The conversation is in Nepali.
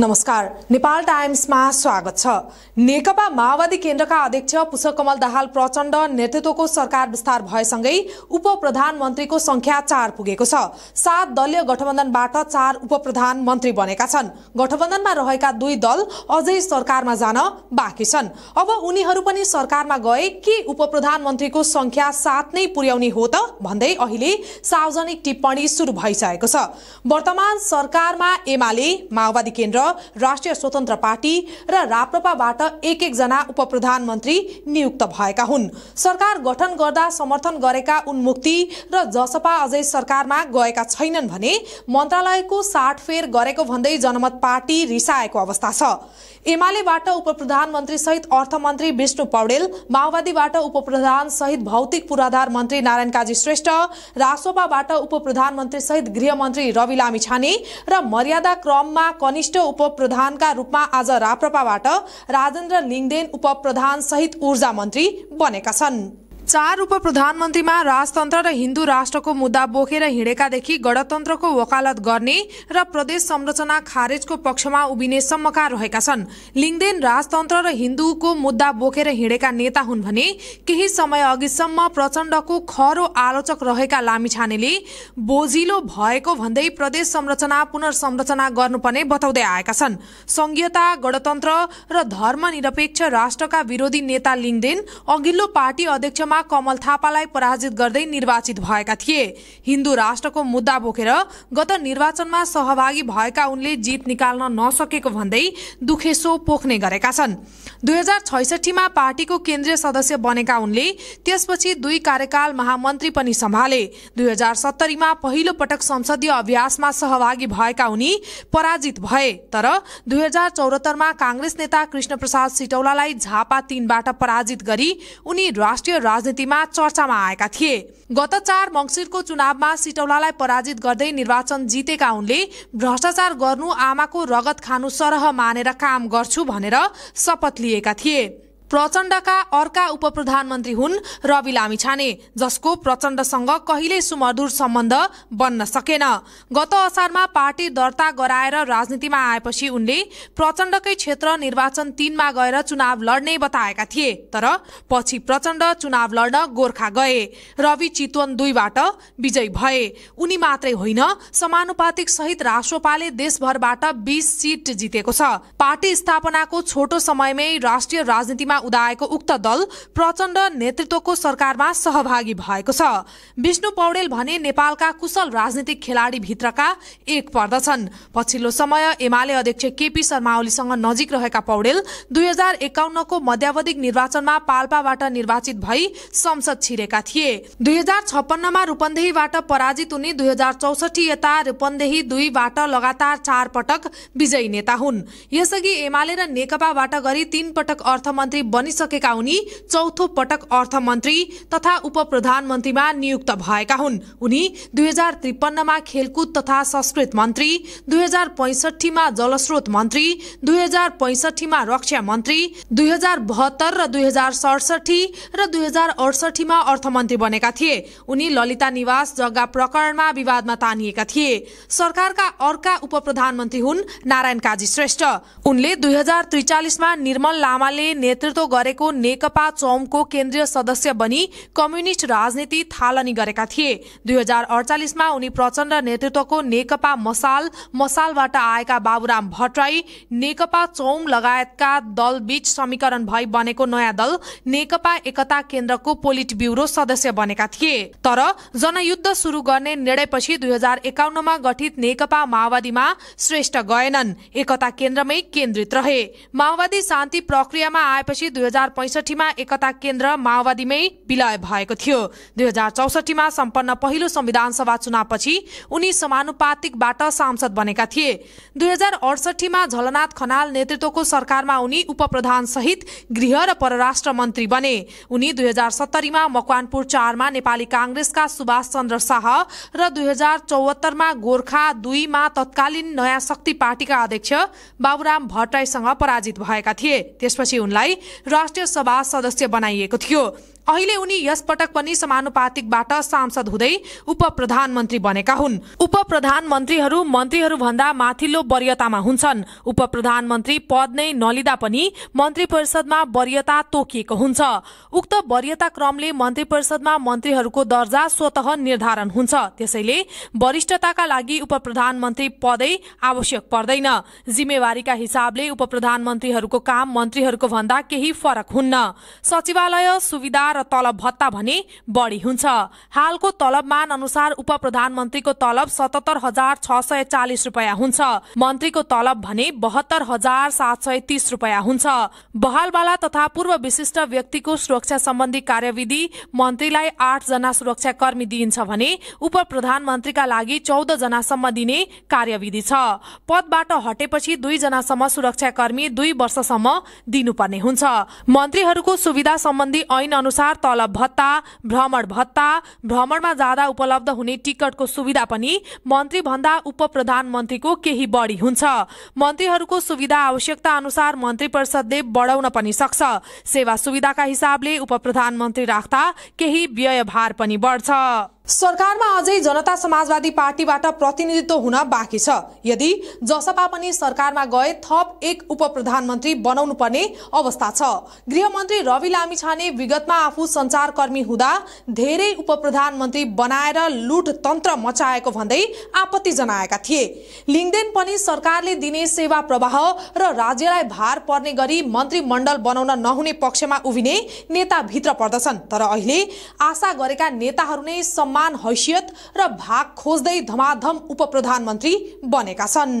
नमस्कार नेपाल टाइम्समा स्वागत छ नेकपा माओवादी केन्द्रका अध्यक्ष पुष्पकमल दाहाल प्रचण्ड नेतृत्वको सरकार विस्तार भएसँगै उप प्रधानमन्त्रीको संख्या चार पुगेको छ सात दलीय गठबन्धनबाट चार उप प्रधानमन्त्री बनेका छन् गठबन्धनमा रहेका दुई दल अझै सरकारमा जान बाँकी छन् अब उनीहरू पनि सरकारमा गए के उप प्रधानमन्त्रीको संख्या सात नै पुर्याउने हो त भन्दै अहिले सार्वजनिक टिप्पणी सुरु भइसकेको छ वर्तमान सरकारमा एमाले माओवादी केन्द्र राष्ट्रिय स्वतन्त्र पार्टी र राप्रपाबाट एक एकजना उप प्रधानमन्त्री नियुक्त भएका हुन् सरकार गठन गर्दा समर्थन गरेका उन्मुक्ति र जसपा अझै सरकारमा गएका छैनन् भने मन्त्रालयको साटफेर गरेको भन्दै जनमत पार्टी रिसाएको अवस्था छ एमालेबाट उप प्रधानमन्त्री सहित अर्थमन्त्री विष्णु पौडेल माओवादीबाट उपप्रधान सहित भौतिक पूर्वाधार मन्त्री नारायण काजी श्रेष्ठ रासोपाबाट उप प्रधानमन्त्री सहित गृहमन्त्री रवि लामिछाने र मर्यादा क्रममा कनिष्ठ उप उपप्रधानका रूपमा आज राप्रपाबाट राजेन्द्र लिङ्गदेन उपप्रधान सहित ऊर्जा मन्त्री बनेका छन् चार उप प्रधानमन्त्रीमा राजतन्त्र र हिन्दू राष्ट्रको मुद्दा बोकेर हिँडेकादेखि गणतन्त्रको वकालत गर्ने र प्रदेश संरचना खारेजको पक्षमा उभिने उभिनेसम्मका रहेका छन् लिङदेन राजतन्त्र र हिन्दूको मुद्दा बोकेर हिँडेका नेता हुन् भने केही समय अघिसम्म प्रचण्डको खरो आलोचक रहेका लामिछानेले बोझिलो भएको भन्दै प्रदेश संरचना पुनर्संरचना गर्नुपर्ने बताउँदै आएका छन् संघीयता गणतन्त्र र धर्मनिरपेक्ष राष्ट्रका विरोधी नेता लिङदेन अघिल्लो पार्टी अध्यक्षमा नेता कमल थापालाई पराजित गर्दै निर्वाचित भएका थिए हिन्दू राष्ट्रको मुद्दा बोकेर गत निर्वाचनमा सहभागी भएका उनले जित निकाल्न नसकेको भन्दै दुखेसो पोख्ने गरेका छन् दुई हजार छैसठीमा पार्टीको केन्द्रीय सदस्य बनेका उनले त्यसपछि दुई कार्यकाल महामन्त्री पनि सम्हाले दुई हजार सत्तरीमा पहिलो पटक संसदीय अभ्यासमा सहभागी भएका उनी पराजित भए तर दुई हजार चौरात्तरमा काङ्ग्रेस नेता कृष्ण प्रसाद सिटौलालाई झापा तीनबाट पराजित गरी उनी राष्ट्रिय राजनीति राजनीतिमा चर्चामा आएका थिए गत चार मङ्सिरको चुनावमा सिटौलालाई पराजित गर्दै निर्वाचन जितेका उनले भ्रष्टाचार गर्नु आमाको रगत खानु सरह मानेर काम गर्छु भनेर शपथ लिएका थिए प्रचण्डका अर्का उप प्रधानमन्त्री हुन् रवि लामिछाने जसको प्रचण्डसँग कहिले सुमधुर सम्बन्ध बन्न सकेन गत असारमा पार्टी दर्ता गराएर राजनीतिमा आएपछि उनले प्रचण्डकै क्षेत्र निर्वाचन तीनमा गएर चुनाव लड्ने बताएका थिए तर पछि प्रचण्ड चुनाव लड्न गोर्खा गए रवि चितवन दुईबाट विजयी भए उनी मात्रै होइन समानुपातिक सहित राष्ट्रपाले देशभरबाट बीस सीट जितेको छ पार्टी स्थापनाको छोटो समयमै राष्ट्रिय राजनीतिमा उदाएको उक्त दल प्रचण्ड नेतृत्वको सरकारमा सहभागी भएको छ विष्णु पौडेल भने नेपालका कुशल राजनीतिक खेलाडी भित्रका एक पर्दछन् पछिल्लो समय एमाले अध्यक्ष केपी शर्मा ओलीसँग नजिक रहेका पौडेल दुई हजार एकाउन्नको मध्यावधिक निर्वाचनमा पाल्पाबाट निर्वाचित भई संसद छिरेका थिए दुई हजार छप्पन्नमा रूपन्देहीबाट पराजित हुने दुई हजार चौसठी यता रूपन्देही दुईबाट लगातार चार पटक विजयी नेता हुन् यसअघि एमाले र नेकपाबाट गरी तीन पटक अर्थमन्त्री बनिसकेका उनी चौथो पटक अर्थमन्त्री तथा उप प्रधानमन्त्रीमा नियुक्त भएका हुन् उनी दुई हजार त्रिपन्नमा खेलकुद तथा संस्कृत मन्त्री दुई हजार पैसठीमा जलस्रोत मन्त्री दुई हजार पैसठीमा रक्षा मन्त्री दुई हजार बहत्तर र दुई हजार सडसठी र दुई हजार अडसठीमा अर्थमन्त्री बनेका थिए उनी ललिता निवास जग्गा प्रकरणमा विवादमा तानिएका थिए सरकारका अर्का उप प्रधानमन्त्री हुन् नारायण काजी श्रेष्ठ उनले दुई हजार त्रिचालिसमा निर्मल लामाले नेतृत्व नेतृत्व गरेको नेकपा चौमको केन्द्रीय सदस्य बनी कम्युनिष्ट राजनीति थालनी गरेका थिए दुई हजार अडचालिसमा उनी प्रचण्ड नेतृत्वको नेकपा मसाल मसालबाट आएका बाबुराम भट्टराई नेकपा चौम लगायतका दलबीच समीकरण भई बनेको नयाँ दल नेकपा एकता केन्द्रको पोलिट ब्युरो सदस्य बनेका थिए तर जनयुद्ध शुरू गर्ने निर्णयपछि दुई हजार एकाउन्नमा गठित नेकपा माओवादीमा श्रेष्ठ गएनन् एकता केन्द्रमै केन्द्रित रहे माओवादी शान्ति प्रक्रियामा आएपछि दुई हजार पैसठीमा एकता केन्द्र माओवादीमै विलय भएको थियो दुई हजार चौसठीमा सम्पन्न पहिलो संविधान सभा चुनावपछि उनी समानुपातिकबाट सांसद बनेका थिए दुई हजार अडसठीमा झलनाथ खनाल नेतृत्वको सरकारमा उनी उप सहित गृह र परराष्ट्र मन्त्री बने उनी दुई हजार सत्तरीमा मकवानपुर चारमा नेपाली काङ्ग्रेसका सुभाष चन्द्र शाह र दुई हजार चौहत्तरमा गोर्खा दुईमा तत्कालीन नयाँ शक्ति पार्टीका अध्यक्ष बाबुराम भट्टराईसँग पराजित भएका थिए त्यसपछि उनलाई राष्ट्रिय सभा सदस्य बनाइएको थियो अहिले उनी यसपटक पनि समानुपातिकबाट सांसद हुँदै उप प्रधानमन्त्री बनेका हुन् उप प्रधानमन्त्रीहरू मन्त्रीहरूभन्दा माथिल्लो वरियतामा हुन्छन् उप प्रधानमन्त्री पद नै नलिँदा पनि मन्त्री परिषदमा वरियता तोकिएको हुन्छ उक्त वरियता क्रमले मन्त्री परिषदमा मन्त्रीहरूको दर्जा स्वत निर्धारण हुन्छ त्यसैले वरिष्ठताका लागि उप प्रधानमन्त्री पदै आवश्यक पर्दैन जिम्मेवारीका हिसाबले उप प्रधानमन्त्रीहरूको काम मन्त्रीहरूको भन्दा केही फरक हुन्न सचिवालय सुविधा र तलब भत्ता भने बढी हुन्छ हालको तलबमान अनुसार उप प्रधानमन्त्रीको तलब सतहत्तर हजार छ सय चालिस रुपियाँ हुन्छ मन्त्रीको तलब भने बहत्तर हजार सात सय तीस रुपियाँ हुन्छ बहालवाला तथा पूर्व विशिष्ट व्यक्तिको सुरक्षा सम्बन्धी कार्यविधि मन्त्रीलाई आठ जना सुरक्षा कर्मी दिइन्छ भने उप प्रधानमन्त्रीका लागि चौध जनासम्म दिने कार्यविधि छ पदबाट हटेपछि दुईजनासम्म सुरक्षाकर्मी दुई वर्षसम्म दिनुपर्ने हुन्छ मन्त्रीहरूको सुविधा सम्बन्धी ऐन अनुसार अनुसार तलब भत्ता भ्रमण भत्ता भ्रमणमा जाँदा उपलब्ध हुने टिकटको सुविधा पनि मन्त्रीभन्दा उप प्रधानमन्त्रीको केही बढी हुन्छ मन्त्रीहरूको सुविधा आवश्यकता अनुसार मन्त्री परिषदले बढाउन पनि सक्छ सेवा सुविधाका हिसाबले उप प्रधानमन्त्री राख्दा केही व्ययभार पनि बढ्छ सरकारमा अझै जनता समाजवादी पार्टीबाट प्रतिनिधित्व हुन बाँकी छ यदि जसपा पनि सरकारमा गए थप एक उप प्रधानमन्त्री बनाउनु पर्ने अवस्था छ गृहमन्त्री रवि लामिछाने विगतमा आफू संचारकर्मी हुँदा धेरै उप प्रधानमन्त्री बनाएर लुट तन्त्र मचाएको भन्दै आपत्ति जनाएका थिए लिङदेन पनि सरकारले दिने सेवा प्रवाह र राज्यलाई भार पर्ने गरी मन्त्रीमण्डल बनाउन नहुने पक्षमा उभिने नेता भित्र पर्दछन् तर अहिले आशा गरेका नेताहरू नै सम्मान समान हैसियत र भाग खोज्दै धमाधम उप प्रधानमन्त्री बनेका छन्